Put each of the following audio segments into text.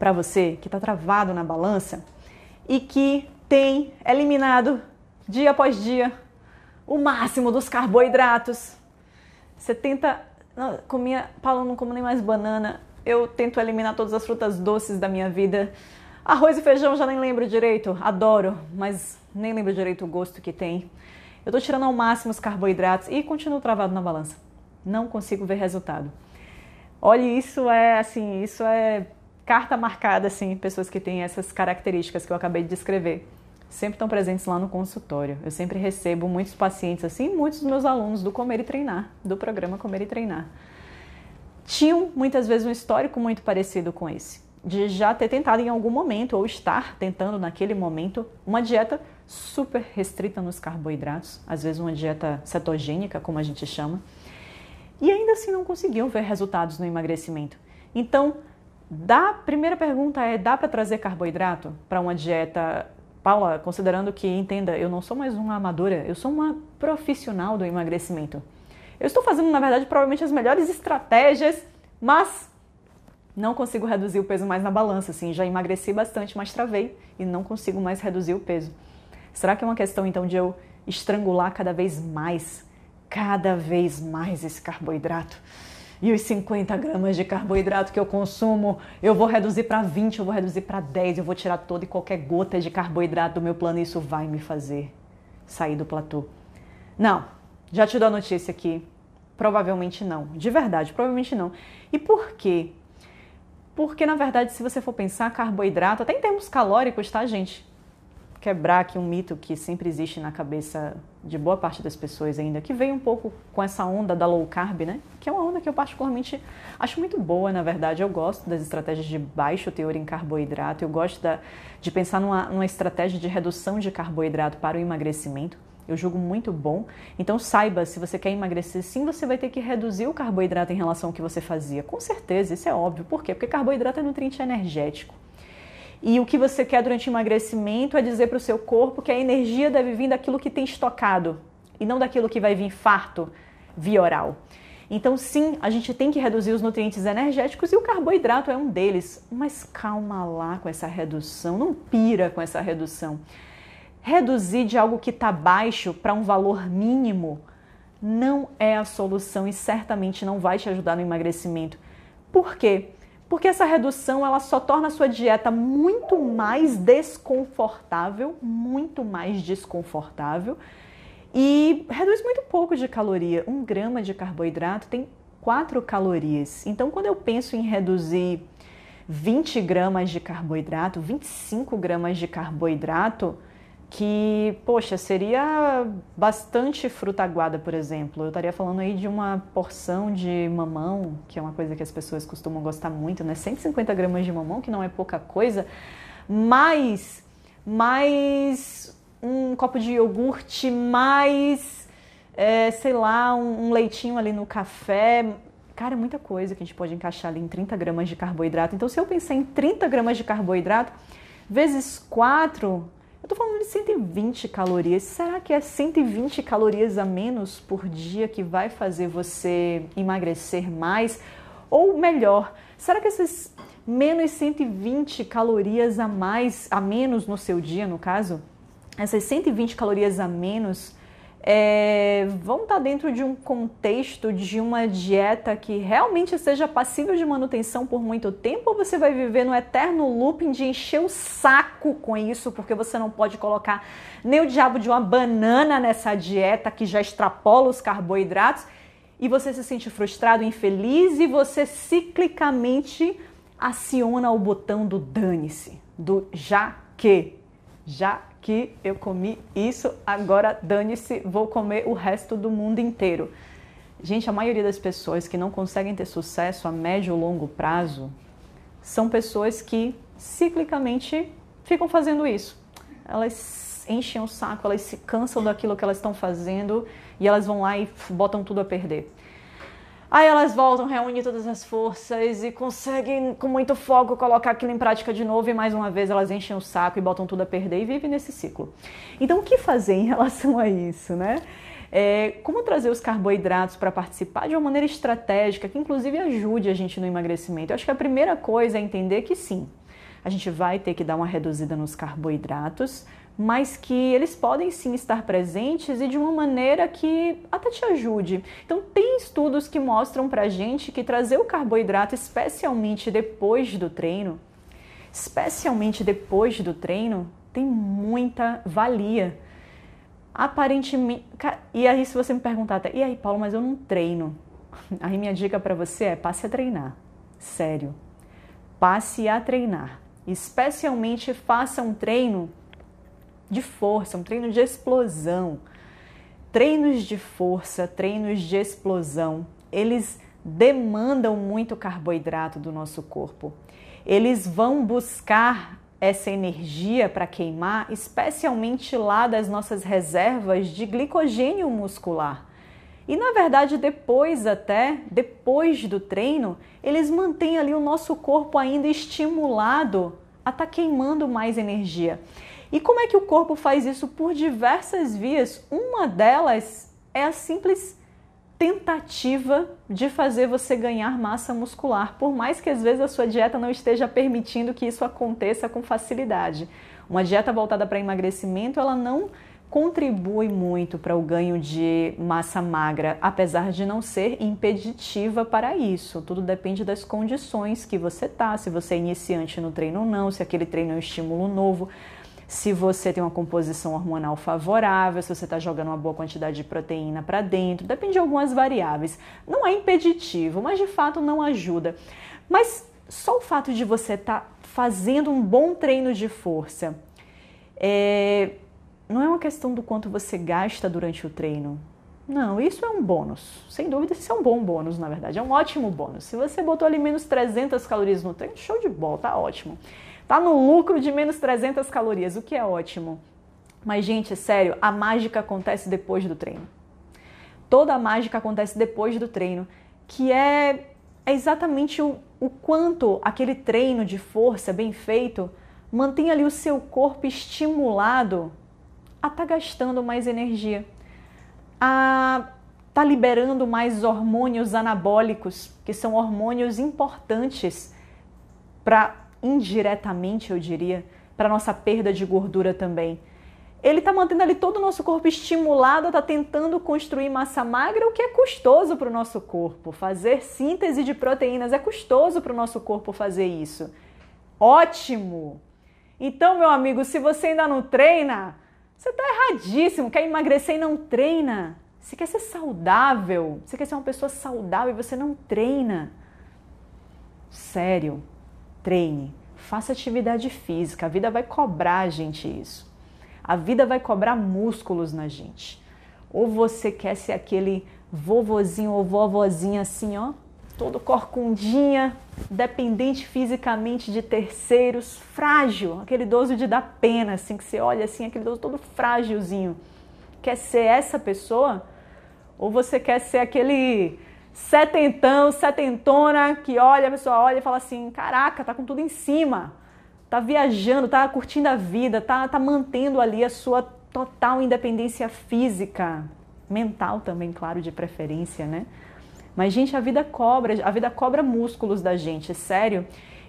para você que está travado na balança e que tem eliminado dia após dia o máximo dos carboidratos. Você tenta. comia, Paulo, não como nem mais banana. Eu tento eliminar todas as frutas doces da minha vida. Arroz e feijão já nem lembro direito, adoro, mas nem lembro direito o gosto que tem. Eu tô tirando ao máximo os carboidratos e continuo travado na balança. Não consigo ver resultado. Olha, isso é assim, isso é carta marcada, assim, pessoas que têm essas características que eu acabei de descrever. Sempre estão presentes lá no consultório. Eu sempre recebo muitos pacientes, assim, muitos dos meus alunos do Comer e Treinar, do programa Comer e Treinar. Tinham muitas vezes um histórico muito parecido com esse, de já ter tentado em algum momento, ou estar tentando naquele momento, uma dieta super restrita nos carboidratos, às vezes uma dieta cetogênica, como a gente chama, e ainda assim não conseguiam ver resultados no emagrecimento. Então, Dá, primeira pergunta é, dá para trazer carboidrato para uma dieta? Paula, considerando que, entenda, eu não sou mais uma amadora, eu sou uma profissional do emagrecimento. Eu estou fazendo, na verdade, provavelmente as melhores estratégias, mas não consigo reduzir o peso mais na balança, assim, já emagreci bastante, mas travei e não consigo mais reduzir o peso. Será que é uma questão, então, de eu estrangular cada vez mais, cada vez mais esse carboidrato? e os 50 gramas de carboidrato que eu consumo, eu vou reduzir para 20, eu vou reduzir para 10, eu vou tirar toda e qualquer gota de carboidrato do meu plano e isso vai me fazer sair do platô. Não, já te dou a notícia aqui. Provavelmente não, de verdade, provavelmente não. E por quê? Porque na verdade, se você for pensar, carboidrato, até em termos calóricos, tá, gente? quebrar aqui um mito que sempre existe na cabeça de boa parte das pessoas ainda, que veio um pouco com essa onda da low carb, né? Que é uma onda que eu particularmente acho muito boa, na verdade. Eu gosto das estratégias de baixo teor em carboidrato, eu gosto da, de pensar numa, numa estratégia de redução de carboidrato para o emagrecimento. Eu julgo muito bom. Então saiba, se você quer emagrecer, sim, você vai ter que reduzir o carboidrato em relação ao que você fazia. Com certeza, isso é óbvio. Por quê? Porque carboidrato é nutriente energético. E o que você quer durante o emagrecimento é dizer para o seu corpo que a energia deve vir daquilo que tem estocado e não daquilo que vai vir farto via oral. Então, sim, a gente tem que reduzir os nutrientes energéticos e o carboidrato é um deles. Mas calma lá com essa redução, não pira com essa redução. Reduzir de algo que está baixo para um valor mínimo não é a solução e certamente não vai te ajudar no emagrecimento. Por quê? porque essa redução ela só torna a sua dieta muito mais desconfortável, muito mais desconfortável e reduz muito pouco de caloria. Um grama de carboidrato tem 4 calorias. Então, quando eu penso em reduzir 20 gramas de carboidrato, 25 gramas de carboidrato, que, poxa, seria bastante fruta aguada, por exemplo. Eu estaria falando aí de uma porção de mamão, que é uma coisa que as pessoas costumam gostar muito, né? 150 gramas de mamão, que não é pouca coisa, mais, mais um copo de iogurte, mais, é, sei lá, um, um leitinho ali no café, cara, é muita coisa que a gente pode encaixar ali em 30 gramas de carboidrato. Então, se eu pensar em 30 gramas de carboidrato, vezes 4, tô falando de 120 calorias. Será que é 120 calorias a menos por dia que vai fazer você emagrecer mais? Ou melhor, será que essas menos 120 calorias a mais, a menos no seu dia, no caso, essas 120 calorias a menos é, vão estar tá dentro de um contexto de uma dieta que realmente seja passível de manutenção por muito tempo ou você vai viver no eterno looping de encher o saco com isso porque você não pode colocar nem o diabo de uma banana nessa dieta que já extrapola os carboidratos e você se sente frustrado, infeliz e você ciclicamente aciona o botão do dane-se, do já que já que eu comi isso, agora dane-se, vou comer o resto do mundo inteiro. Gente, a maioria das pessoas que não conseguem ter sucesso a médio ou longo prazo são pessoas que ciclicamente ficam fazendo isso. Elas enchem o saco, elas se cansam daquilo que elas estão fazendo e elas vão lá e botam tudo a perder. Aí elas voltam, reúnem todas as forças e conseguem, com muito foco, colocar aquilo em prática de novo. E mais uma vez elas enchem o saco e botam tudo a perder e vivem nesse ciclo. Então, o que fazer em relação a isso, né? É, como trazer os carboidratos para participar de uma maneira estratégica que, inclusive, ajude a gente no emagrecimento? Eu acho que a primeira coisa é entender que sim, a gente vai ter que dar uma reduzida nos carboidratos mas que eles podem sim estar presentes e de uma maneira que até te ajude. Então, tem estudos que mostram pra gente que trazer o carboidrato, especialmente depois do treino, especialmente depois do treino, tem muita valia. Aparentemente. E aí, se você me perguntar, até, e aí, Paulo, mas eu não treino. Aí, minha dica para você é: passe a treinar. Sério. Passe a treinar. Especialmente faça um treino de força, um treino de explosão. Treinos de força, treinos de explosão, eles demandam muito carboidrato do nosso corpo. Eles vão buscar essa energia para queimar, especialmente lá das nossas reservas de glicogênio muscular. E na verdade, depois até, depois do treino, eles mantêm ali o nosso corpo ainda estimulado a estar tá queimando mais energia. E como é que o corpo faz isso por diversas vias? Uma delas é a simples tentativa de fazer você ganhar massa muscular, por mais que às vezes a sua dieta não esteja permitindo que isso aconteça com facilidade. Uma dieta voltada para emagrecimento, ela não contribui muito para o ganho de massa magra, apesar de não ser impeditiva para isso. Tudo depende das condições que você tá, se você é iniciante no treino ou não, se aquele treino é um estímulo novo se você tem uma composição hormonal favorável, se você está jogando uma boa quantidade de proteína para dentro, depende de algumas variáveis. Não é impeditivo, mas de fato não ajuda. Mas só o fato de você estar tá fazendo um bom treino de força é, não é uma questão do quanto você gasta durante o treino. Não, isso é um bônus. Sem dúvida, isso é um bom bônus, na verdade. É um ótimo bônus. Se você botou ali menos 300 calorias no treino, show de bola, tá ótimo. Tá no lucro de menos 300 calorias, o que é ótimo. Mas, gente, sério, a mágica acontece depois do treino. Toda a mágica acontece depois do treino, que é, é exatamente o, o quanto aquele treino de força bem feito mantém ali o seu corpo estimulado a estar tá gastando mais energia, a estar tá liberando mais hormônios anabólicos, que são hormônios importantes para indiretamente, eu diria, para nossa perda de gordura também. Ele está mantendo ali todo o nosso corpo estimulado, está tentando construir massa magra, o que é custoso para o nosso corpo. Fazer síntese de proteínas é custoso para o nosso corpo fazer isso. Ótimo! Então, meu amigo, se você ainda não treina, você está erradíssimo. Quer emagrecer e não treina? Você quer ser saudável? Você quer ser uma pessoa saudável e você não treina? Sério treine, faça atividade física. A vida vai cobrar a gente isso. A vida vai cobrar músculos na gente. Ou você quer ser aquele vovozinho ou vovozinha assim, ó, todo corcundinha, dependente fisicamente de terceiros, frágil, aquele idoso de dar pena, assim, que você olha assim, aquele idoso todo frágilzinho. Quer ser essa pessoa? Ou você quer ser aquele setentão, setentona, que olha, a pessoa olha e fala assim: caraca, tá com tudo em cima, tá viajando, tá curtindo a vida, tá, tá mantendo ali a sua total independência física, mental também, claro, de preferência, né? Mas, gente, a vida cobra, a vida cobra músculos da gente, é sério.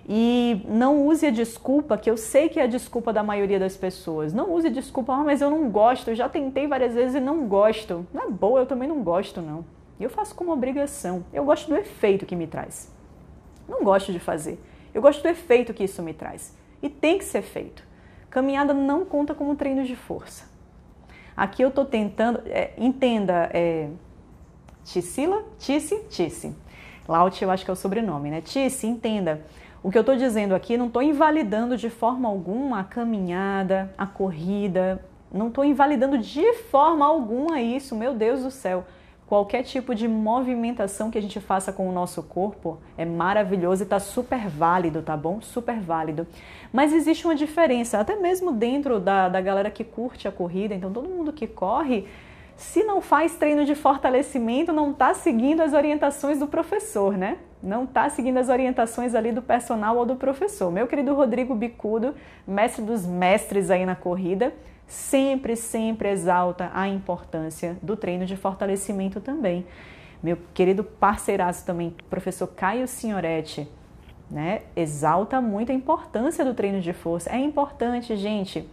E não use a desculpa, que eu sei que é a desculpa da maioria das pessoas. Não use a desculpa, ah, mas eu não gosto, eu já tentei várias vezes e não gosto. Não é boa, eu também não gosto, não. Eu faço como obrigação. Eu gosto do efeito que me traz. Não gosto de fazer. Eu gosto do efeito que isso me traz. E tem que ser feito. Caminhada não conta como treino de força. Aqui eu estou tentando. É, entenda. É, Tissila? Tice? Laut eu acho que é o sobrenome, né? Tice, entenda. O que eu estou dizendo aqui, não estou invalidando de forma alguma a caminhada, a corrida, não estou invalidando de forma alguma isso, meu Deus do céu qualquer tipo de movimentação que a gente faça com o nosso corpo é maravilhoso e está super válido, tá bom? Super válido. Mas existe uma diferença, até mesmo dentro da, da galera que curte a corrida, então todo mundo que corre, se não faz treino de fortalecimento, não está seguindo as orientações do professor, né? Não está seguindo as orientações ali do personal ou do professor. Meu querido Rodrigo Bicudo, mestre dos mestres aí na corrida, sempre, sempre exalta a importância do treino de fortalecimento também. Meu querido parceiraço também, professor Caio Signoretti, né, exalta muito a importância do treino de força. É importante, gente.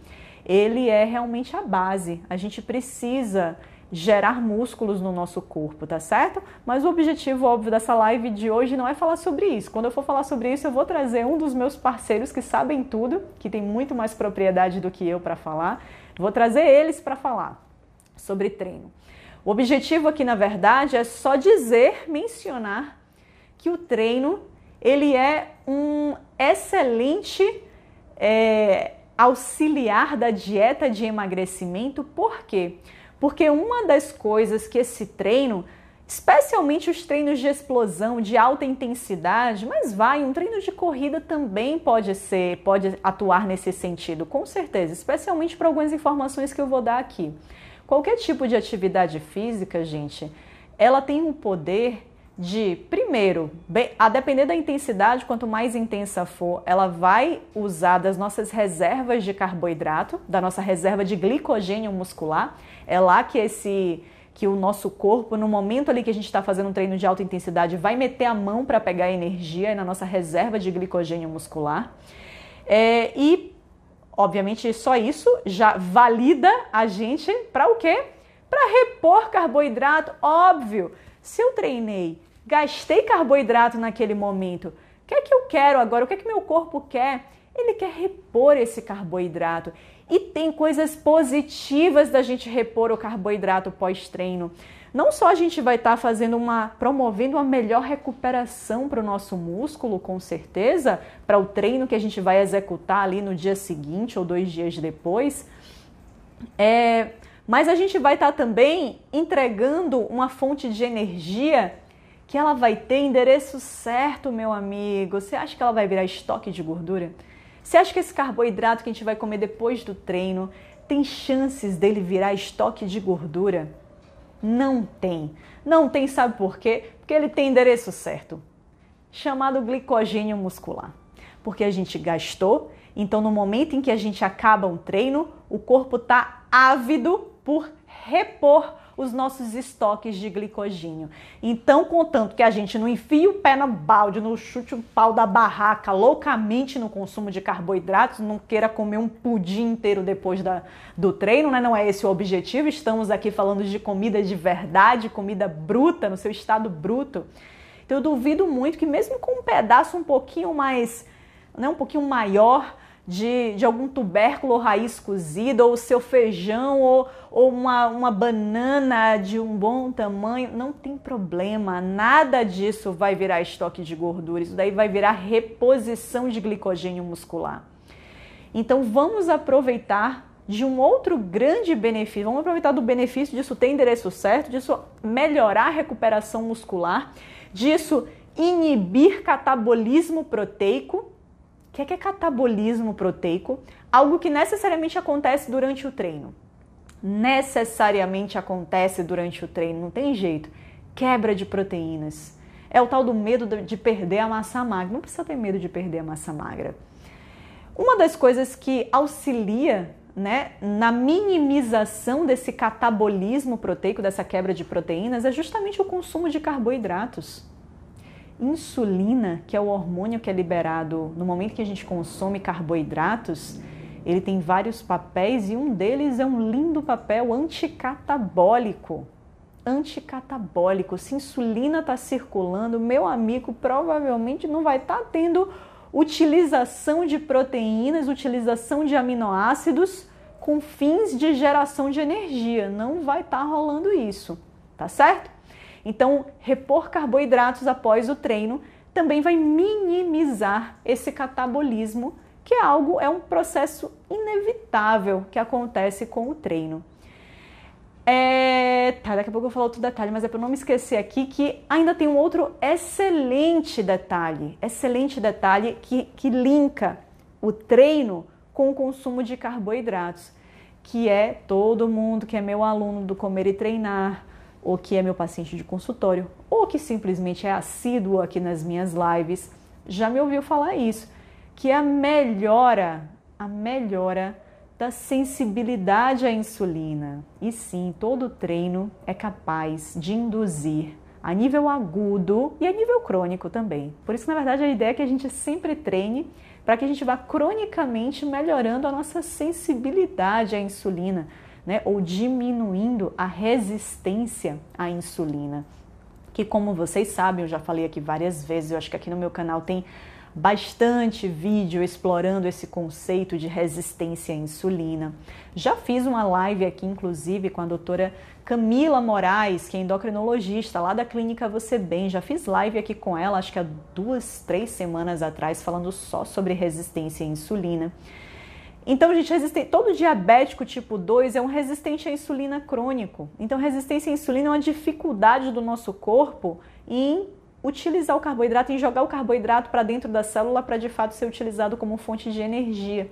Ele é realmente a base. A gente precisa gerar músculos no nosso corpo, tá certo? Mas o objetivo óbvio dessa live de hoje não é falar sobre isso. Quando eu for falar sobre isso, eu vou trazer um dos meus parceiros que sabem tudo, que tem muito mais propriedade do que eu para falar, Vou trazer eles para falar sobre treino. O objetivo aqui, na verdade, é só dizer, mencionar que o treino ele é um excelente é, auxiliar da dieta de emagrecimento. Por quê? Porque uma das coisas que esse treino especialmente os treinos de explosão de alta intensidade, mas vai, um treino de corrida também pode ser, pode atuar nesse sentido, com certeza, especialmente para algumas informações que eu vou dar aqui. Qualquer tipo de atividade física, gente, ela tem um poder de, primeiro, a depender da intensidade, quanto mais intensa for, ela vai usar das nossas reservas de carboidrato, da nossa reserva de glicogênio muscular. É lá que esse que o nosso corpo, no momento ali que a gente está fazendo um treino de alta intensidade, vai meter a mão para pegar energia na nossa reserva de glicogênio muscular. É, e, obviamente, só isso já valida a gente para o quê? Para repor carboidrato, óbvio. Se eu treinei, gastei carboidrato naquele momento, o que é que eu quero agora? O que é que meu corpo quer? Ele quer repor esse carboidrato. E tem coisas positivas da gente repor o carboidrato pós-treino. Não só a gente vai estar tá fazendo uma promovendo uma melhor recuperação para o nosso músculo, com certeza, para o treino que a gente vai executar ali no dia seguinte ou dois dias depois, é, mas a gente vai estar tá também entregando uma fonte de energia que ela vai ter endereço certo, meu amigo. Você acha que ela vai virar estoque de gordura? Você acha que esse carboidrato que a gente vai comer depois do treino tem chances dele virar estoque de gordura? Não tem. Não tem, sabe por quê? Porque ele tem endereço certo, chamado glicogênio muscular. Porque a gente gastou, então no momento em que a gente acaba um treino, o corpo está ávido por repor os nossos estoques de glicogênio. Então, contanto que a gente não enfie o pé no balde, não chute o pau da barraca loucamente no consumo de carboidratos, não queira comer um pudim inteiro depois da, do treino, né? Não é esse o objetivo. Estamos aqui falando de comida de verdade, comida bruta, no seu estado bruto. Então, eu duvido muito que mesmo com um pedaço um pouquinho mais, né, um pouquinho maior, de, de algum tubérculo ou raiz cozida, ou seu feijão, ou, ou uma, uma banana de um bom tamanho, não tem problema, nada disso vai virar estoque de gordura, isso daí vai virar reposição de glicogênio muscular. Então vamos aproveitar de um outro grande benefício, vamos aproveitar do benefício disso ter endereço certo, disso melhorar a recuperação muscular, disso inibir catabolismo proteico, que é, que é catabolismo proteico? Algo que necessariamente acontece durante o treino. Necessariamente acontece durante o treino, não tem jeito. Quebra de proteínas. É o tal do medo de perder a massa magra. Não precisa ter medo de perder a massa magra. Uma das coisas que auxilia né, na minimização desse catabolismo proteico, dessa quebra de proteínas, é justamente o consumo de carboidratos insulina, que é o hormônio que é liberado no momento que a gente consome carboidratos, ele tem vários papéis e um deles é um lindo papel anticatabólico. Anticatabólico. Se insulina está circulando, meu amigo provavelmente não vai estar tá tendo utilização de proteínas, utilização de aminoácidos com fins de geração de energia. Não vai estar tá rolando isso, tá certo? Então, repor carboidratos após o treino também vai minimizar esse catabolismo, que é algo, é um processo inevitável que acontece com o treino. É, tá, daqui a pouco eu falo outro detalhe, mas é para não me esquecer aqui que ainda tem um outro excelente detalhe, excelente detalhe que, que linka o treino com o consumo de carboidratos, que é todo mundo que é meu aluno do Comer e Treinar, ou que é meu paciente de consultório, ou que simplesmente é assíduo aqui nas minhas lives, já me ouviu falar isso, que é a melhora, a melhora da sensibilidade à insulina. E sim, todo treino é capaz de induzir a nível agudo e a nível crônico também. Por isso, na verdade, a ideia é que a gente sempre treine para que a gente vá cronicamente melhorando a nossa sensibilidade à insulina né, ou diminuindo a resistência à insulina. Que, como vocês sabem, eu já falei aqui várias vezes, eu acho que aqui no meu canal tem bastante vídeo explorando esse conceito de resistência à insulina. Já fiz uma live aqui, inclusive, com a doutora Camila Moraes, que é endocrinologista lá da Clínica Você Bem. Já fiz live aqui com ela, acho que há duas, três semanas atrás, falando só sobre resistência à insulina. Então, gente, resisten... todo diabético tipo 2 é um resistente à insulina crônico. Então, resistência à insulina é uma dificuldade do nosso corpo em utilizar o carboidrato, em jogar o carboidrato para dentro da célula para de fato ser utilizado como fonte de energia.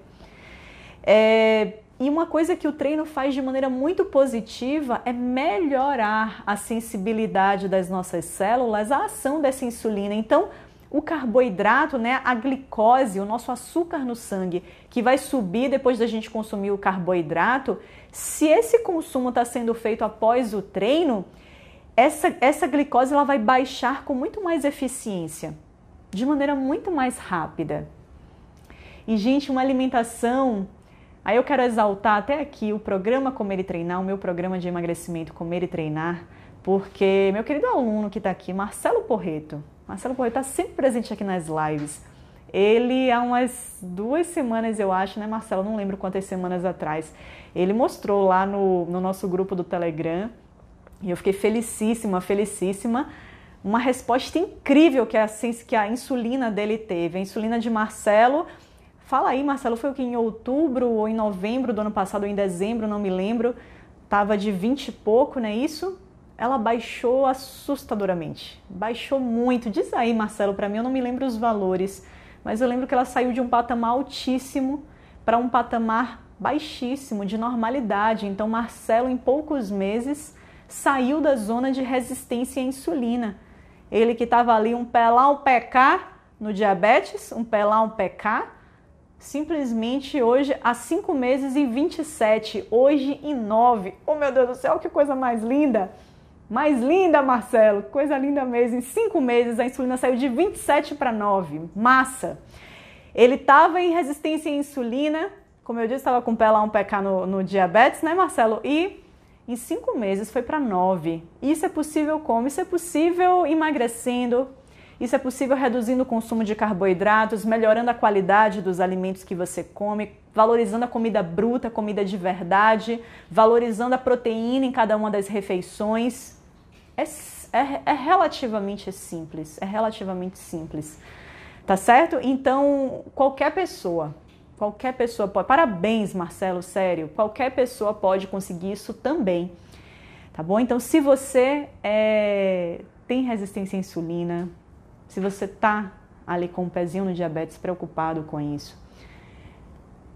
É... E uma coisa que o treino faz de maneira muito positiva é melhorar a sensibilidade das nossas células à ação dessa insulina. Então, o carboidrato, né, a glicose, o nosso açúcar no sangue, que vai subir depois da gente consumir o carboidrato, se esse consumo está sendo feito após o treino, essa, essa glicose ela vai baixar com muito mais eficiência, de maneira muito mais rápida. E, gente, uma alimentação. Aí eu quero exaltar até aqui o programa Comer e Treinar, o meu programa de emagrecimento Comer e Treinar, porque meu querido aluno que está aqui, Marcelo Porreto, Marcelo Correio está sempre presente aqui nas lives. Ele, há umas duas semanas, eu acho, né, Marcelo? Não lembro quantas semanas atrás. Ele mostrou lá no, no nosso grupo do Telegram. E eu fiquei felicíssima, felicíssima. Uma resposta incrível que a, que a insulina dele teve. A insulina de Marcelo. Fala aí, Marcelo, foi o que em outubro ou em novembro do ano passado, ou em dezembro, não me lembro. Tava de 20 e pouco, não é isso? ela baixou assustadoramente. Baixou muito. Diz aí, Marcelo, para mim, eu não me lembro os valores, mas eu lembro que ela saiu de um patamar altíssimo para um patamar baixíssimo de normalidade. Então, Marcelo, em poucos meses, saiu da zona de resistência à insulina. Ele que estava ali um pé lá, um pé cá no diabetes, um pé lá, um pé cá, simplesmente hoje há 5 meses e 27, hoje em 9. Oh meu Deus do céu, que coisa mais linda! Mais linda, Marcelo! Coisa linda mesmo. Em cinco meses a insulina saiu de 27 para 9. Massa! Ele estava em resistência à insulina, como eu disse, estava com pé lá um PK no, no diabetes, né, Marcelo? E em cinco meses foi para 9. Isso é possível como? Isso é possível emagrecendo, isso é possível reduzindo o consumo de carboidratos, melhorando a qualidade dos alimentos que você come, valorizando a comida bruta, comida de verdade, valorizando a proteína em cada uma das refeições é, é, é relativamente simples, é relativamente simples, tá certo? Então, qualquer pessoa, qualquer pessoa pode, parabéns Marcelo, sério, qualquer pessoa pode conseguir isso também, tá bom? Então, se você é, tem resistência à insulina, se você tá ali com o um pezinho no diabetes, preocupado com isso,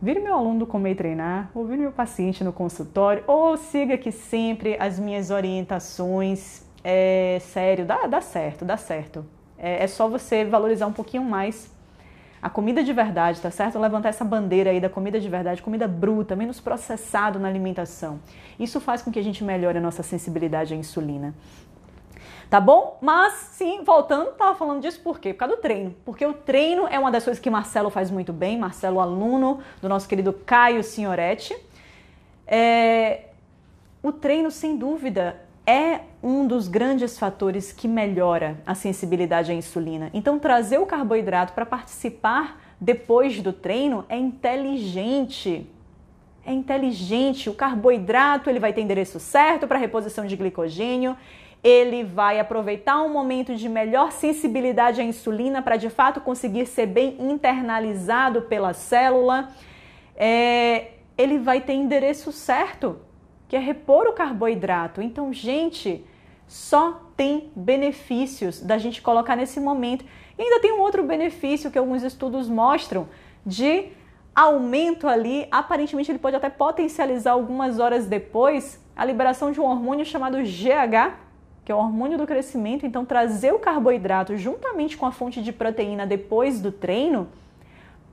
Vire meu aluno do Comer e Treinar, ou vire meu paciente no consultório, ou siga aqui sempre as minhas orientações é sério, dá, dá certo, dá certo. É, é só você valorizar um pouquinho mais a comida de verdade, tá certo? Levantar essa bandeira aí da comida de verdade, comida bruta, menos processado na alimentação. Isso faz com que a gente melhore a nossa sensibilidade à insulina. Tá bom? Mas sim, voltando, tava falando disso por quê? Por causa do treino. Porque o treino é uma das coisas que Marcelo faz muito bem, Marcelo, aluno do nosso querido Caio Senhoretti. É... O treino, sem dúvida, é um dos grandes fatores que melhora a sensibilidade à insulina. Então, trazer o carboidrato para participar depois do treino é inteligente. É inteligente. O carboidrato ele vai ter endereço certo para reposição de glicogênio. Ele vai aproveitar um momento de melhor sensibilidade à insulina para de fato conseguir ser bem internalizado pela célula. É, ele vai ter endereço certo que é repor o carboidrato. Então, gente, só tem benefícios da gente colocar nesse momento. E ainda tem um outro benefício que alguns estudos mostram de aumento ali, aparentemente ele pode até potencializar algumas horas depois a liberação de um hormônio chamado GH, que é o hormônio do crescimento, então trazer o carboidrato juntamente com a fonte de proteína depois do treino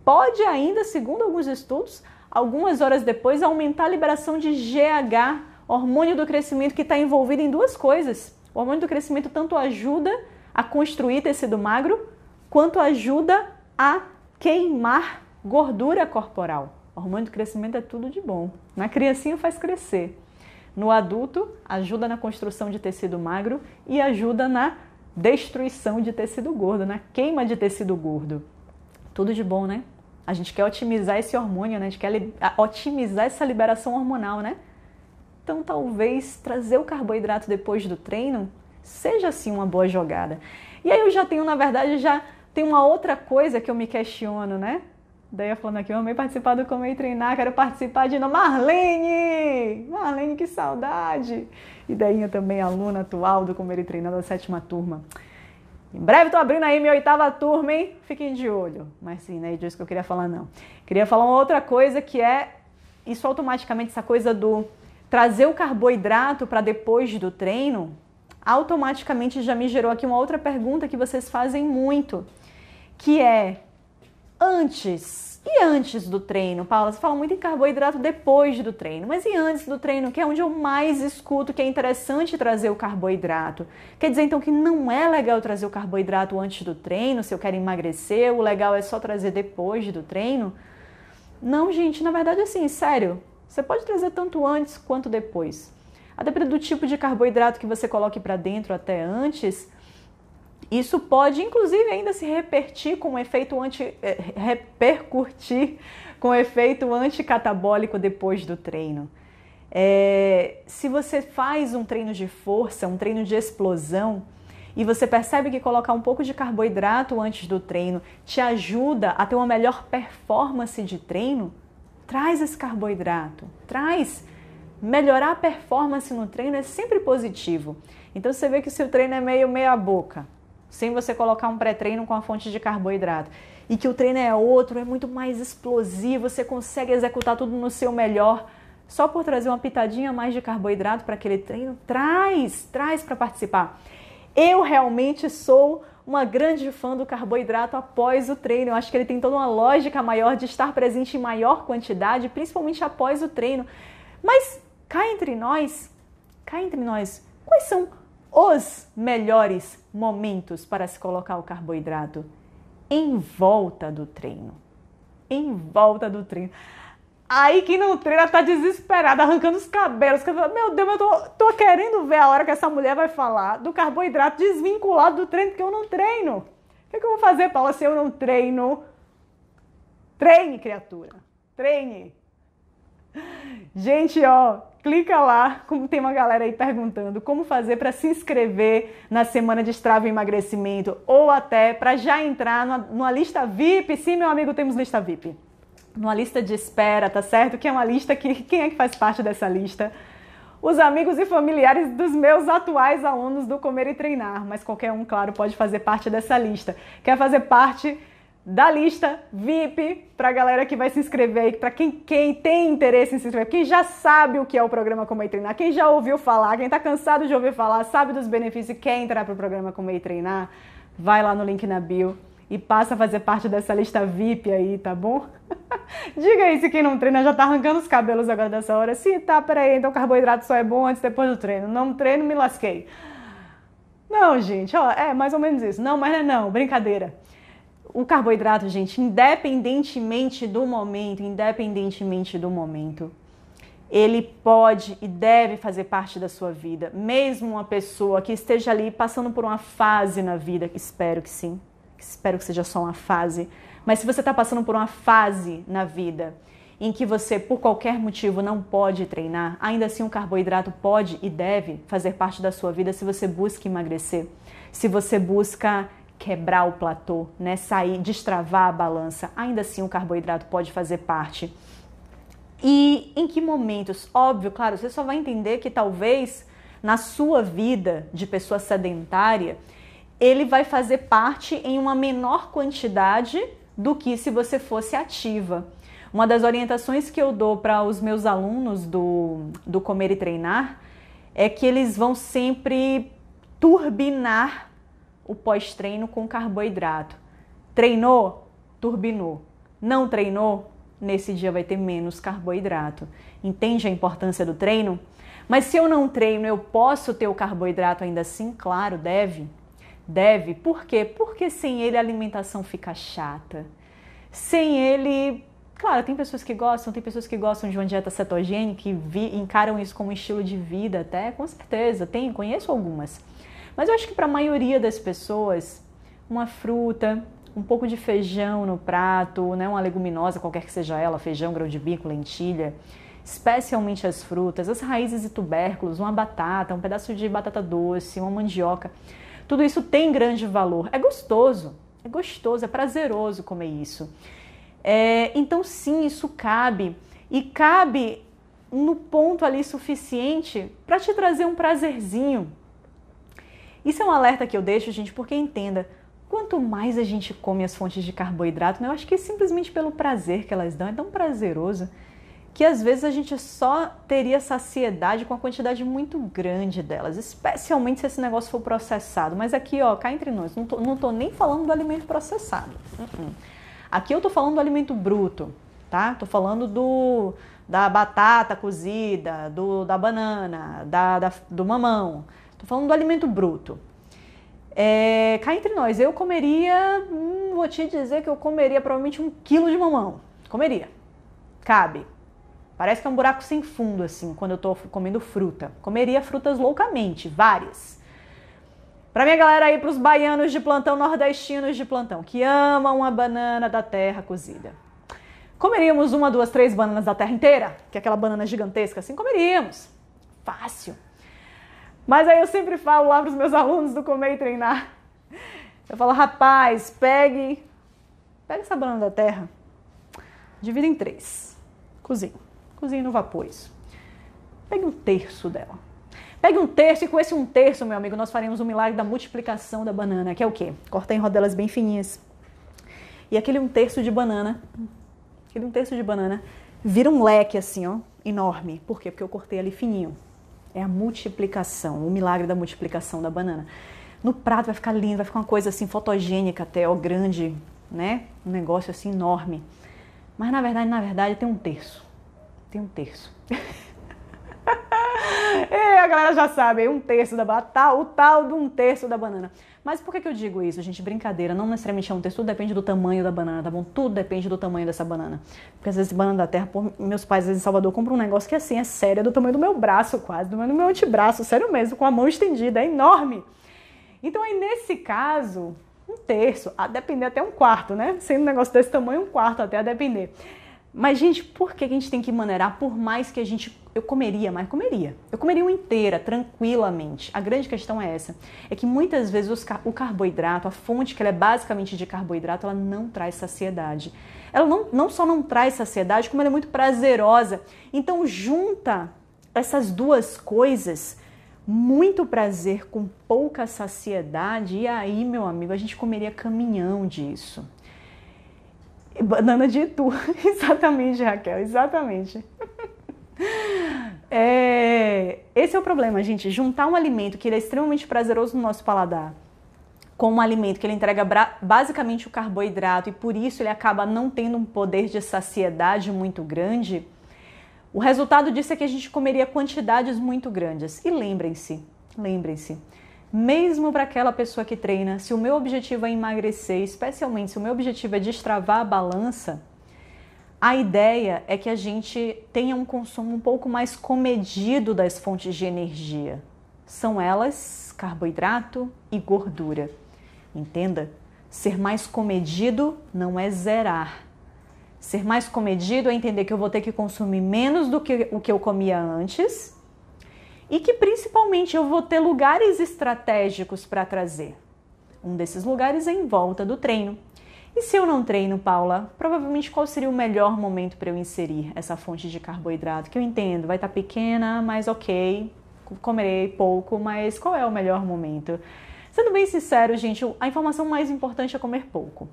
pode ainda, segundo alguns estudos, algumas horas depois, aumentar a liberação de GH, hormônio do crescimento, que está envolvido em duas coisas. O hormônio do crescimento tanto ajuda a construir tecido magro, quanto ajuda a queimar gordura corporal. O hormônio do crescimento é tudo de bom. Na criancinha faz crescer. No adulto, ajuda na construção de tecido magro e ajuda na destruição de tecido gordo, na queima de tecido gordo. Tudo de bom, né? A gente quer otimizar esse hormônio, né? A gente quer otimizar essa liberação hormonal, né? Então, talvez trazer o carboidrato depois do treino seja assim uma boa jogada. E aí eu já tenho, na verdade, já tem uma outra coisa que eu me questiono, né? Daí eu falando aqui, eu amei participar do Comer e Treinar, quero participar de novo. Marlene! Marlene, que saudade! E daí eu também, aluna atual do Comer e Treinar da sétima turma. Em breve estou abrindo aí minha oitava turma, hein? Fiquem de olho. Mas sim, né? Disso que eu queria falar, não. Queria falar uma outra coisa que é isso automaticamente, essa coisa do trazer o carboidrato para depois do treino, automaticamente já me gerou aqui uma outra pergunta que vocês fazem muito, que é antes e antes do treino, Paula, você fala muito em carboidrato depois do treino, mas e antes do treino, que é onde eu mais escuto que é interessante trazer o carboidrato? Quer dizer então que não é legal trazer o carboidrato antes do treino, se eu quero emagrecer, o legal é só trazer depois do treino? Não, gente, na verdade assim, sério, você pode trazer tanto antes quanto depois. A depender do tipo de carboidrato que você coloque para dentro até antes, isso pode, inclusive, ainda se repetir com um efeito anti, eh, repercutir com um efeito anticatabólico depois do treino. É, se você faz um treino de força, um treino de explosão, e você percebe que colocar um pouco de carboidrato antes do treino te ajuda a ter uma melhor performance de treino, traz esse carboidrato, traz melhorar a performance no treino é sempre positivo. Então você vê que o seu treino é meio meia boca sem você colocar um pré-treino com a fonte de carboidrato. E que o treino é outro, é muito mais explosivo, você consegue executar tudo no seu melhor. Só por trazer uma pitadinha mais de carboidrato para aquele treino, traz, traz para participar. Eu realmente sou uma grande fã do carboidrato após o treino. Eu acho que ele tem toda uma lógica maior de estar presente em maior quantidade, principalmente após o treino. Mas cá entre nós, cá entre nós, quais são os melhores momentos para se colocar o carboidrato em volta do treino. Em volta do treino. Aí quem não treina tá desesperada, arrancando os cabelos. Meu Deus, eu tô, tô querendo ver a hora que essa mulher vai falar do carboidrato desvinculado do treino, porque eu não treino. O que, é que eu vou fazer, Paula, se eu não treino? Treine, criatura. Treine. Gente, ó, clica lá, como tem uma galera aí perguntando, como fazer para se inscrever na semana de estrava e emagrecimento ou até para já entrar numa, numa lista VIP. Sim, meu amigo, temos lista VIP. Numa lista de espera, tá certo? Que é uma lista que quem é que faz parte dessa lista? os amigos e familiares dos meus atuais alunos do Comer e Treinar, mas qualquer um, claro, pode fazer parte dessa lista. Quer fazer parte da lista VIP para a galera que vai se inscrever aí, para quem, quem tem interesse em se inscrever, quem já sabe o que é o programa Como e Treinar, quem já ouviu falar, quem está cansado de ouvir falar, sabe dos benefícios e quer entrar para o programa Como e Treinar, vai lá no link na bio e passa a fazer parte dessa lista VIP aí, tá bom? Diga aí se quem não treina já tá arrancando os cabelos agora dessa hora. Se tá, peraí, então carboidrato só é bom antes depois do treino. Não treino, me lasquei. Não, gente, ó, é mais ou menos isso. Não, mas não é não, brincadeira o carboidrato, gente, independentemente do momento, independentemente do momento, ele pode e deve fazer parte da sua vida, mesmo uma pessoa que esteja ali passando por uma fase na vida, espero que sim, espero que seja só uma fase, mas se você está passando por uma fase na vida em que você, por qualquer motivo, não pode treinar, ainda assim o carboidrato pode e deve fazer parte da sua vida se você busca emagrecer, se você busca quebrar o platô, né? Sair, destravar a balança. Ainda assim, o carboidrato pode fazer parte. E em que momentos? Óbvio, claro, você só vai entender que talvez na sua vida de pessoa sedentária, ele vai fazer parte em uma menor quantidade do que se você fosse ativa. Uma das orientações que eu dou para os meus alunos do, do Comer e Treinar é que eles vão sempre turbinar o pós-treino com carboidrato. Treinou? Turbinou. Não treinou? Nesse dia vai ter menos carboidrato. Entende a importância do treino? Mas se eu não treino, eu posso ter o carboidrato ainda assim? Claro, deve. Deve. Por quê? Porque sem ele a alimentação fica chata. Sem ele. Claro, tem pessoas que gostam, tem pessoas que gostam de uma dieta cetogênica e vi, encaram isso como um estilo de vida, até, com certeza. Tem, conheço algumas. Mas eu acho que para a maioria das pessoas, uma fruta, um pouco de feijão no prato, né, uma leguminosa, qualquer que seja ela, feijão, grão de bico, lentilha, especialmente as frutas, as raízes e tubérculos, uma batata, um pedaço de batata doce, uma mandioca. Tudo isso tem grande valor. É gostoso, é gostoso, é prazeroso comer isso. É, então, sim, isso cabe. E cabe no ponto ali suficiente para te trazer um prazerzinho, isso é um alerta que eu deixo, gente, porque entenda, quanto mais a gente come as fontes de carboidrato, né, eu acho que é simplesmente pelo prazer que elas dão, é tão prazeroso, que às vezes a gente só teria saciedade com a quantidade muito grande delas, especialmente se esse negócio for processado. Mas aqui, ó, cá entre nós, não tô, não tô nem falando do alimento processado. Uh -uh. Aqui eu tô falando do alimento bruto, tá? Tô falando do da batata cozida, do, da banana, da, da do mamão. Tô falando do alimento bruto. É, cá entre nós, eu comeria, hum, vou te dizer que eu comeria provavelmente um quilo de mamão. Comeria. Cabe. Parece que é um buraco sem fundo, assim, quando eu tô comendo fruta. Comeria frutas loucamente, várias. Pra minha galera aí, pros baianos de plantão, nordestinos de plantão, que amam a banana da terra cozida. Comeríamos uma, duas, três bananas da terra inteira? Que é aquela banana gigantesca assim? Comeríamos. Fácil. Mas aí eu sempre falo lá para os meus alunos do comer e treinar. Eu falo, rapaz, pegue, pegue essa banana da terra, divida em três, cozinhe, cozinhe no vapor isso. Pegue um terço dela. Pegue um terço e com esse um terço, meu amigo, nós faremos o um milagre da multiplicação da banana, que é o quê? Corta em rodelas bem fininhas. E aquele um terço de banana, aquele um terço de banana, vira um leque assim, ó, enorme. Por quê? Porque eu cortei ali fininho. É a multiplicação, o milagre da multiplicação da banana. No prato vai ficar lindo, vai ficar uma coisa assim fotogênica até, ó, grande, né? Um negócio assim enorme. Mas na verdade, na verdade, tem um terço. Tem um terço. é, a galera já sabe, um terço da batata, o tal de um terço da banana. Mas por que, que eu digo isso, gente? Brincadeira, não necessariamente é um texto, tudo depende do tamanho da banana, tá bom? Tudo depende do tamanho dessa banana. Porque às vezes banana da terra, meus pais às vezes em Salvador compram um negócio que assim, é sério, é do tamanho do meu braço quase, do meu, do meu antebraço, sério mesmo, com a mão estendida, é enorme. Então aí nesse caso, um terço, a depender até um quarto, né? Sendo um negócio desse tamanho, um quarto até a depender. Mas, gente, por que a gente tem que maneirar por mais que a gente eu comeria, mas comeria. Eu comeria uma inteira, tranquilamente. A grande questão é essa: é que muitas vezes o carboidrato, a fonte que é basicamente de carboidrato, ela não traz saciedade. Ela não, não só não traz saciedade, como ela é muito prazerosa. Então, junta essas duas coisas muito prazer com pouca saciedade, e aí, meu amigo, a gente comeria caminhão disso. Banana de tu, exatamente, Raquel, exatamente. É, esse é o problema, gente. Juntar um alimento que ele é extremamente prazeroso no nosso paladar com um alimento que ele entrega basicamente o carboidrato e por isso ele acaba não tendo um poder de saciedade muito grande. O resultado disso é que a gente comeria quantidades muito grandes. E lembrem-se, lembrem-se, mesmo para aquela pessoa que treina, se o meu objetivo é emagrecer, especialmente se o meu objetivo é destravar a balança, a ideia é que a gente tenha um consumo um pouco mais comedido das fontes de energia. São elas carboidrato e gordura. Entenda? Ser mais comedido não é zerar. Ser mais comedido é entender que eu vou ter que consumir menos do que o que eu comia antes e que principalmente eu vou ter lugares estratégicos para trazer. Um desses lugares é em volta do treino. E se eu não treino, Paula, provavelmente qual seria o melhor momento para eu inserir essa fonte de carboidrato? Que eu entendo, vai estar tá pequena, mas ok, comerei pouco, mas qual é o melhor momento? Sendo bem sincero, gente, a informação mais importante é comer pouco.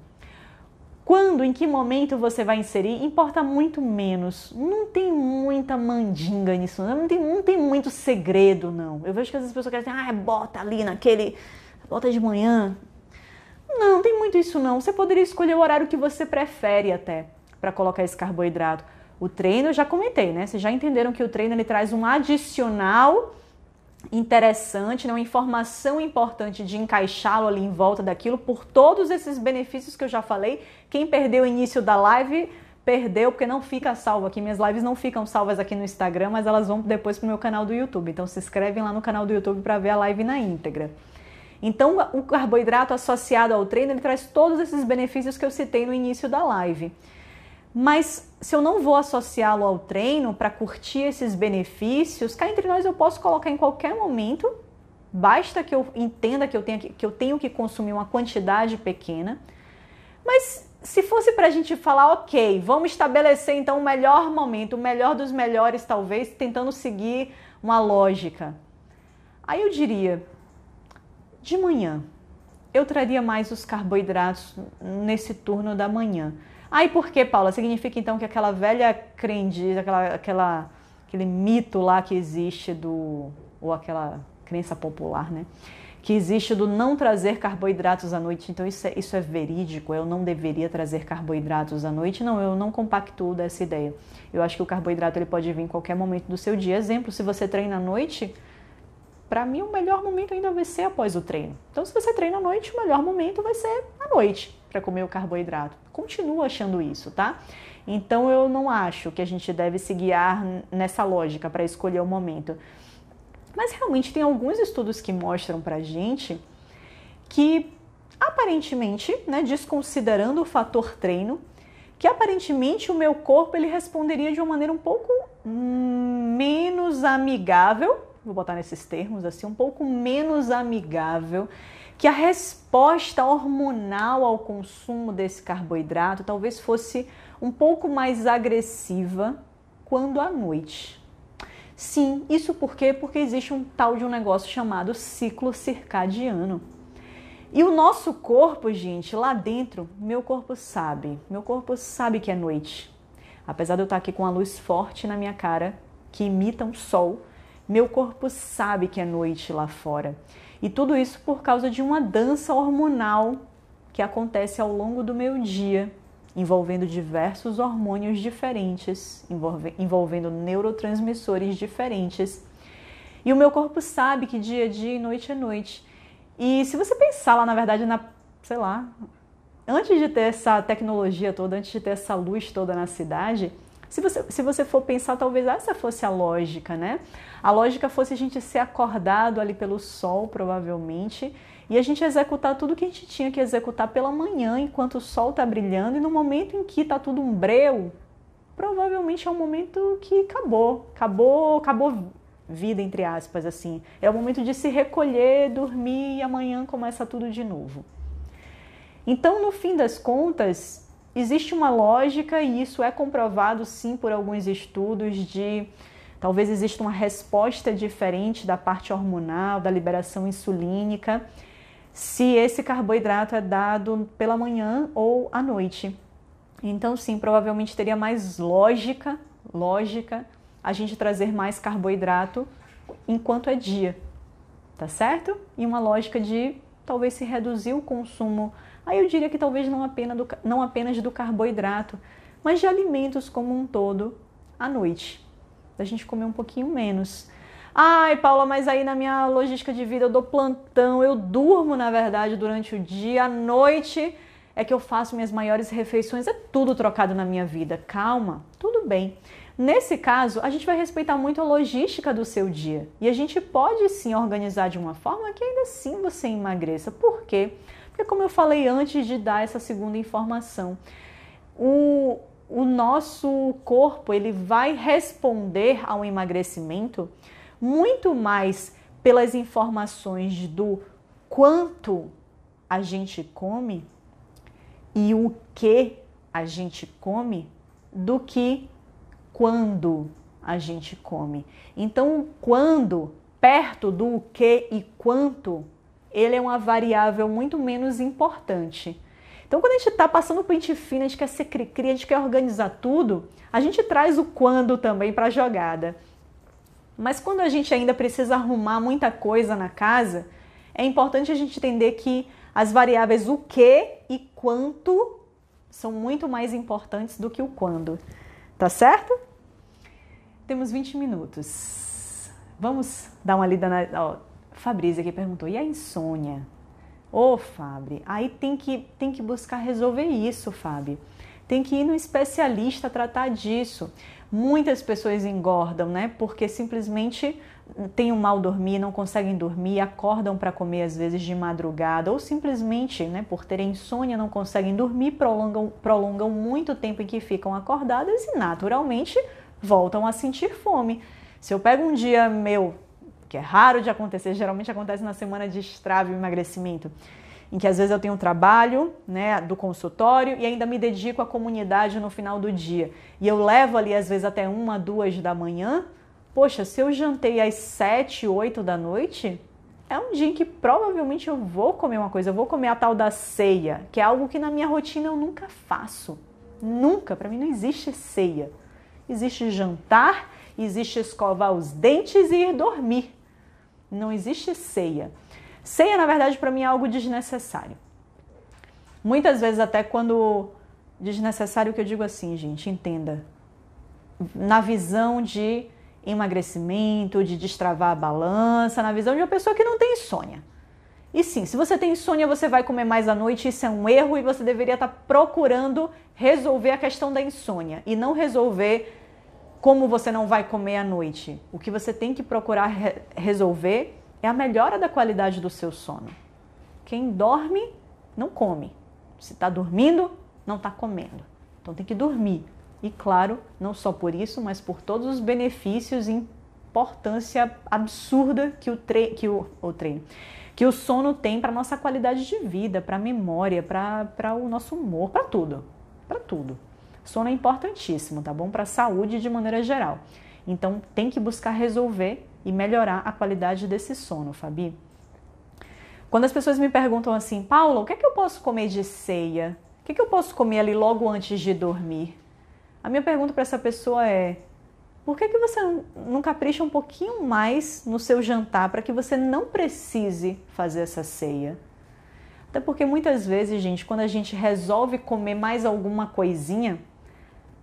Quando, em que momento você vai inserir, importa muito menos. Não tem muita mandinga nisso, não tem, não tem muito segredo, não. Eu vejo que as pessoas querem, assim, ah, bota ali naquele, bota de manhã, não, tem muito isso não. Você poderia escolher o horário que você prefere até para colocar esse carboidrato. O treino, eu já comentei, né? Vocês já entenderam que o treino ele traz um adicional interessante, né? uma informação importante de encaixá-lo ali em volta daquilo, por todos esses benefícios que eu já falei. Quem perdeu o início da live, perdeu, porque não fica salvo aqui. Minhas lives não ficam salvas aqui no Instagram, mas elas vão depois para o meu canal do YouTube. Então se inscrevem lá no canal do YouTube para ver a live na íntegra. Então, o carboidrato associado ao treino, ele traz todos esses benefícios que eu citei no início da live. Mas se eu não vou associá-lo ao treino para curtir esses benefícios, cá entre nós eu posso colocar em qualquer momento, basta que eu entenda que eu, tenha, que eu tenho que consumir uma quantidade pequena. Mas se fosse para a gente falar, ok, vamos estabelecer então o melhor momento, o melhor dos melhores, talvez, tentando seguir uma lógica. Aí eu diria, de manhã. Eu traria mais os carboidratos nesse turno da manhã. Aí ah, por que, Paula? Significa então que aquela velha crendiz, aquela, aquela, aquele mito lá que existe do. ou aquela crença popular, né? Que existe do não trazer carboidratos à noite. Então isso é, isso é verídico, eu não deveria trazer carboidratos à noite. Não, eu não compacto dessa ideia. Eu acho que o carboidrato ele pode vir em qualquer momento do seu dia. Exemplo, se você treina à noite, para mim, o melhor momento ainda vai ser após o treino. Então, se você treina à noite, o melhor momento vai ser à noite para comer o carboidrato. Continua achando isso, tá? Então, eu não acho que a gente deve se guiar nessa lógica para escolher o momento. Mas realmente tem alguns estudos que mostram para gente que aparentemente, né, desconsiderando o fator treino, que aparentemente o meu corpo ele responderia de uma maneira um pouco hum, menos amigável vou botar nesses termos assim, um pouco menos amigável, que a resposta hormonal ao consumo desse carboidrato talvez fosse um pouco mais agressiva quando à noite. Sim, isso por quê? Porque existe um tal de um negócio chamado ciclo circadiano. E o nosso corpo, gente, lá dentro, meu corpo sabe. Meu corpo sabe que é noite. Apesar de eu estar aqui com a luz forte na minha cara, que imita um sol, meu corpo sabe que é noite lá fora. E tudo isso por causa de uma dança hormonal que acontece ao longo do meu dia, envolvendo diversos hormônios diferentes, envolvendo neurotransmissores diferentes. E o meu corpo sabe que dia é dia e noite é noite. E se você pensar lá, na verdade, na, sei lá, antes de ter essa tecnologia toda, antes de ter essa luz toda na cidade, se você, se você for pensar, talvez essa fosse a lógica, né? A lógica fosse a gente ser acordado ali pelo sol, provavelmente, e a gente executar tudo que a gente tinha que executar pela manhã, enquanto o sol está brilhando, e no momento em que está tudo um breu, provavelmente é um momento que acabou, acabou, acabou vida, entre aspas, assim. É o momento de se recolher, dormir e amanhã começa tudo de novo. Então, no fim das contas, Existe uma lógica e isso é comprovado sim por alguns estudos de talvez exista uma resposta diferente da parte hormonal, da liberação insulínica, se esse carboidrato é dado pela manhã ou à noite. Então sim, provavelmente teria mais lógica, lógica a gente trazer mais carboidrato enquanto é dia, tá certo? E uma lógica de talvez se reduziu o consumo. Aí eu diria que talvez não apenas do, não apenas do carboidrato, mas de alimentos como um todo à noite. Da gente comer um pouquinho menos. Ai, Paula, mas aí na minha logística de vida eu dou plantão, eu durmo na verdade durante o dia, à noite é que eu faço minhas maiores refeições, é tudo trocado na minha vida. Calma, tudo bem. Nesse caso, a gente vai respeitar muito a logística do seu dia e a gente pode sim organizar de uma forma que ainda assim você emagreça. Por quê? Porque, como eu falei antes de dar essa segunda informação, o, o nosso corpo ele vai responder ao emagrecimento muito mais pelas informações do quanto a gente come e o que a gente come do que quando a gente come. Então, o quando, perto do o que e quanto, ele é uma variável muito menos importante. Então, quando a gente está passando o pente fina, a gente quer ser cri-cri, a gente quer organizar tudo, a gente traz o quando também para a jogada. Mas quando a gente ainda precisa arrumar muita coisa na casa, é importante a gente entender que as variáveis o que e quanto são muito mais importantes do que o quando. Tá certo? Temos 20 minutos. Vamos dar uma lida na. Ó, Fabrícia que perguntou: e a insônia? Ô, oh, Fábio, aí tem que, tem que buscar resolver isso, Fabi Tem que ir no especialista tratar disso. Muitas pessoas engordam, né? Porque simplesmente têm um mal dormir, não conseguem dormir, acordam para comer às vezes de madrugada ou simplesmente, né, por terem insônia, não conseguem dormir, prolongam, prolongam muito o tempo em que ficam acordadas e naturalmente voltam a sentir fome. Se eu pego um dia meu, que é raro de acontecer, geralmente acontece na semana de estrave e emagrecimento, em que às vezes eu tenho um trabalho né, do consultório e ainda me dedico à comunidade no final do dia. E eu levo ali às vezes até uma, duas da manhã, poxa, se eu jantei às 7, 8 da noite, é um dia em que provavelmente eu vou comer uma coisa, eu vou comer a tal da ceia, que é algo que na minha rotina eu nunca faço. Nunca, para mim não existe ceia. Existe jantar, existe escovar os dentes e ir dormir. Não existe ceia. Ceia, na verdade, para mim é algo desnecessário. Muitas vezes até quando desnecessário que eu digo assim, gente, entenda. Na visão de emagrecimento, de destravar a balança, na visão de uma pessoa que não tem insônia. E sim, se você tem insônia, você vai comer mais à noite, isso é um erro e você deveria estar tá procurando resolver a questão da insônia e não resolver como você não vai comer à noite. O que você tem que procurar re resolver é a melhora da qualidade do seu sono. Quem dorme, não come. Se está dormindo, não está comendo. Então tem que dormir. E claro, não só por isso, mas por todos os benefícios e importância absurda que o, tre que o, o treino que o sono tem para nossa qualidade de vida, para a memória, para o nosso humor, para tudo, para tudo. Sono é importantíssimo, tá bom? Para a saúde de maneira geral. Então tem que buscar resolver e melhorar a qualidade desse sono, Fabi. Quando as pessoas me perguntam assim, Paulo, o que é que eu posso comer de ceia? O que, é que eu posso comer ali logo antes de dormir? A minha pergunta para essa pessoa é: por que, que você não capricha um pouquinho mais no seu jantar para que você não precise fazer essa ceia? Até porque muitas vezes, gente, quando a gente resolve comer mais alguma coisinha,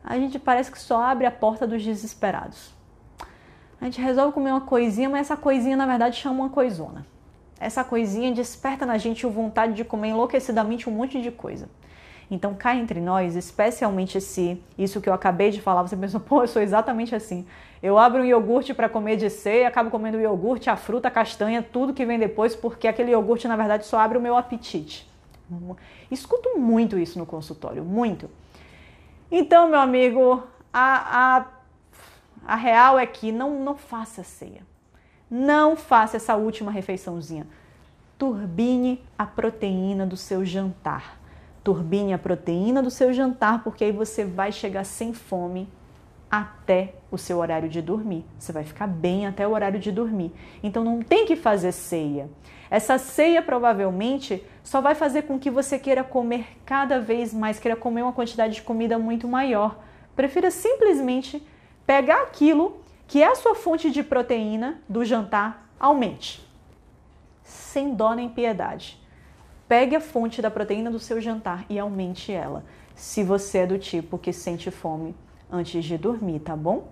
a gente parece que só abre a porta dos desesperados. A gente resolve comer uma coisinha, mas essa coisinha na verdade chama uma coisona. Essa coisinha desperta na gente a vontade de comer enlouquecidamente um monte de coisa. Então, cá entre nós, especialmente se isso que eu acabei de falar, você pensou, pô, eu sou exatamente assim. Eu abro um iogurte para comer de ceia, acabo comendo o iogurte, a fruta, a castanha, tudo que vem depois, porque aquele iogurte, na verdade, só abre o meu apetite. Escuto muito isso no consultório, muito. Então, meu amigo, a, a, a real é que não, não faça ceia. Não faça essa última refeiçãozinha. Turbine a proteína do seu jantar. Turbine a proteína do seu jantar, porque aí você vai chegar sem fome até o seu horário de dormir. Você vai ficar bem até o horário de dormir. Então não tem que fazer ceia. Essa ceia provavelmente só vai fazer com que você queira comer cada vez mais, queira comer uma quantidade de comida muito maior. Prefira simplesmente pegar aquilo que é a sua fonte de proteína do jantar, aumente. Sem dó nem piedade. Pegue a fonte da proteína do seu jantar e aumente ela, se você é do tipo que sente fome antes de dormir, tá bom?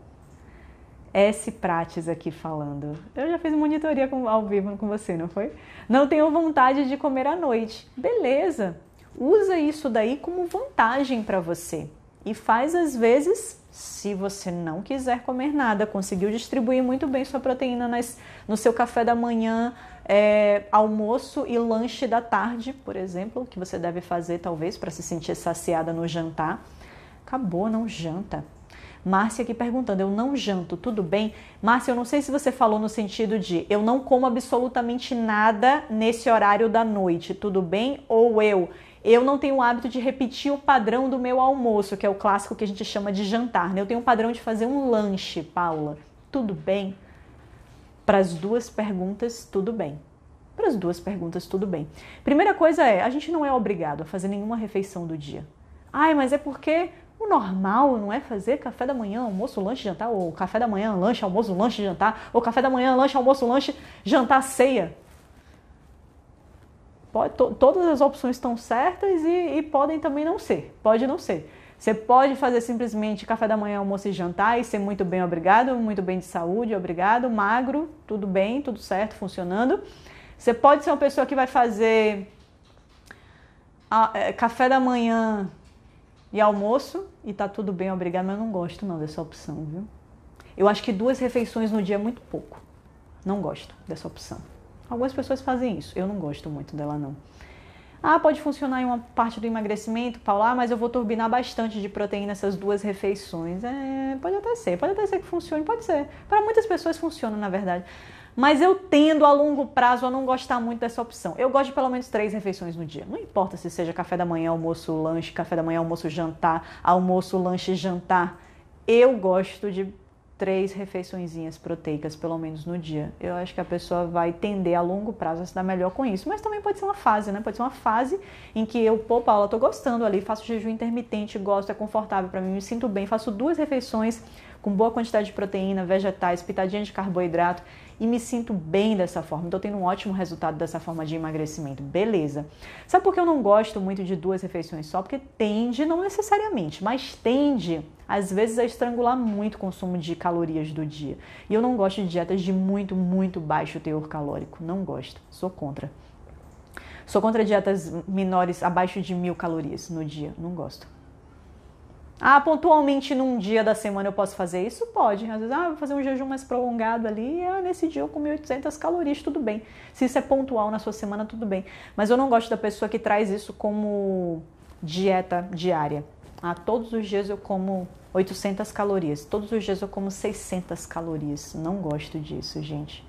S Prates aqui falando. Eu já fiz monitoria com, ao vivo com você, não foi? Não tenho vontade de comer à noite. Beleza. Usa isso daí como vantagem para você. E faz às vezes, se você não quiser comer nada, conseguiu distribuir muito bem sua proteína nas, no seu café da manhã, é, almoço e lanche da tarde, por exemplo, que você deve fazer talvez para se sentir saciada no jantar. Acabou, não janta. Márcia aqui perguntando, eu não janto, tudo bem? Márcia, eu não sei se você falou no sentido de eu não como absolutamente nada nesse horário da noite, tudo bem? Ou eu, eu não tenho o hábito de repetir o padrão do meu almoço, que é o clássico que a gente chama de jantar, né? Eu tenho o padrão de fazer um lanche, Paula, tudo bem? Para as duas perguntas, tudo bem. Para as duas perguntas, tudo bem. Primeira coisa é: a gente não é obrigado a fazer nenhuma refeição do dia. Ai, mas é porque o normal não é fazer café da manhã, almoço, lanche, jantar, ou café da manhã, lanche, almoço, lanche, jantar, ou café da manhã, lanche, almoço, lanche, jantar, ceia. Pode, to, todas as opções estão certas e, e podem também não ser, pode não ser. Você pode fazer simplesmente café da manhã, almoço e jantar e ser muito bem, obrigado, muito bem de saúde, obrigado, magro, tudo bem, tudo certo, funcionando. Você pode ser uma pessoa que vai fazer é, café da manhã e almoço e tá tudo bem, obrigado, mas eu não gosto não dessa opção, viu? Eu acho que duas refeições no dia é muito pouco. Não gosto dessa opção. Algumas pessoas fazem isso, eu não gosto muito dela não. Ah, pode funcionar em uma parte do emagrecimento, Paula, mas eu vou turbinar bastante de proteína essas duas refeições. É, pode até ser, pode até ser que funcione, pode ser. Para muitas pessoas funciona, na verdade. Mas eu tendo a longo prazo a não gostar muito dessa opção. Eu gosto de pelo menos três refeições no dia. Não importa se seja café da manhã, almoço, lanche, café da manhã, almoço, jantar, almoço, lanche, jantar. Eu gosto de três refeiçõezinhas proteicas, pelo menos no dia. Eu acho que a pessoa vai tender a longo prazo a se dar melhor com isso. Mas também pode ser uma fase, né? Pode ser uma fase em que eu, pô, Paula, tô gostando ali, faço jejum intermitente, gosto, é confortável para mim, me sinto bem, faço duas refeições com boa quantidade de proteína, vegetais, pitadinha de carboidrato e me sinto bem dessa forma. Estou tendo um ótimo resultado dessa forma de emagrecimento. Beleza. Sabe por que eu não gosto muito de duas refeições só? Porque tende, não necessariamente, mas tende às vezes a estrangular muito o consumo de calorias do dia. E eu não gosto de dietas de muito, muito baixo teor calórico. Não gosto. Sou contra. Sou contra dietas menores abaixo de mil calorias no dia. Não gosto. Ah, pontualmente num dia da semana eu posso fazer isso? Pode. Às vezes, ah, vou fazer um jejum mais prolongado ali, ah, nesse dia eu comi 800 calorias, tudo bem. Se isso é pontual na sua semana, tudo bem. Mas eu não gosto da pessoa que traz isso como dieta diária. Ah, todos os dias eu como 800 calorias, todos os dias eu como 600 calorias. Não gosto disso, gente.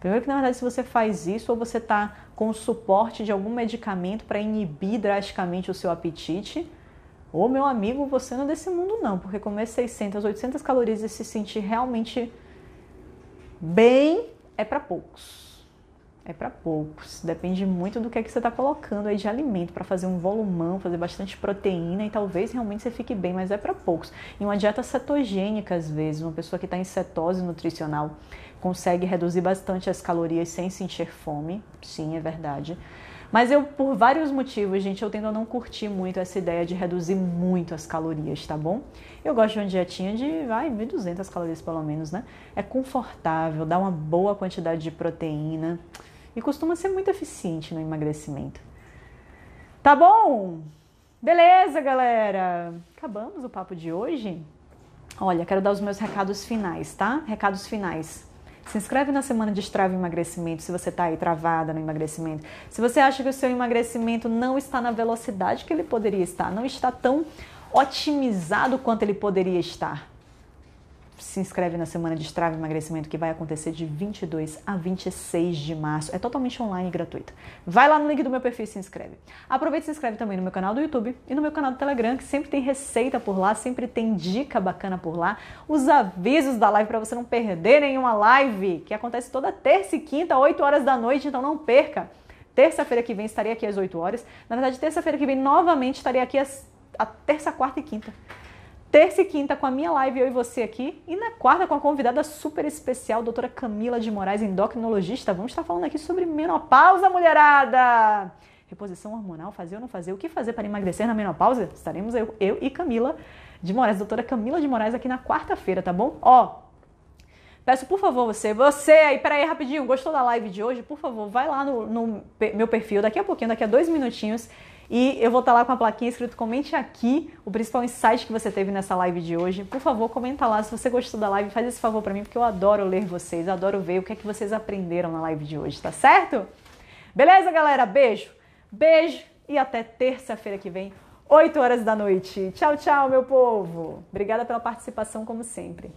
Primeiro que na verdade se você faz isso ou você está com o suporte de algum medicamento para inibir drasticamente o seu apetite, Ô meu amigo, você não é desse mundo não, porque comer 600, 800 calorias e se sentir realmente bem é para poucos. É para poucos. Depende muito do que é que você está colocando aí de alimento para fazer um volumão, fazer bastante proteína e talvez realmente você fique bem, mas é para poucos. E uma dieta cetogênica às vezes, uma pessoa que está em cetose nutricional consegue reduzir bastante as calorias sem sentir fome. Sim, é verdade. Mas eu, por vários motivos, gente, eu tendo a não curtir muito essa ideia de reduzir muito as calorias, tá bom? Eu gosto de uma dietinha de, vai, 1.200 calorias pelo menos, né? É confortável, dá uma boa quantidade de proteína e costuma ser muito eficiente no emagrecimento. Tá bom? Beleza, galera! Acabamos o papo de hoje? Olha, quero dar os meus recados finais, tá? Recados finais. Se inscreve na semana de Estrava Emagrecimento, se você está aí travada no emagrecimento. Se você acha que o seu emagrecimento não está na velocidade que ele poderia estar, não está tão otimizado quanto ele poderia estar se inscreve na semana de estrava e emagrecimento que vai acontecer de 22 a 26 de março. É totalmente online e gratuito. Vai lá no link do meu perfil e se inscreve. Aproveita e se inscreve também no meu canal do YouTube e no meu canal do Telegram, que sempre tem receita por lá, sempre tem dica bacana por lá. Os avisos da live para você não perder nenhuma live, que acontece toda terça e quinta, 8 horas da noite, então não perca. Terça-feira que vem estarei aqui às 8 horas. Na verdade, terça-feira que vem novamente estarei aqui às, a terça, quarta e quinta terça e quinta com a minha live Eu e Você aqui, e na quarta com a convidada super especial, doutora Camila de Moraes, endocrinologista. Vamos estar falando aqui sobre menopausa, mulherada! Reposição hormonal, fazer ou não fazer? O que fazer para emagrecer na menopausa? Estaremos eu, eu e Camila de Moraes, doutora Camila de Moraes, aqui na quarta-feira, tá bom? Ó, Peço, por favor, você, você aí, peraí rapidinho, gostou da live de hoje? Por favor, vai lá no, no, meu perfil, daqui a pouquinho, daqui a dois minutinhos, e eu vou estar tá lá com a plaquinha escrito comente aqui o principal insight que você teve nessa live de hoje. Por favor, comenta lá se você gostou da live, faz esse favor para mim porque eu adoro ler vocês, adoro ver o que é que vocês aprenderam na live de hoje, tá certo? Beleza, galera? Beijo. Beijo e até terça-feira que vem, 8 horas da noite. Tchau, tchau, meu povo. Obrigada pela participação como sempre.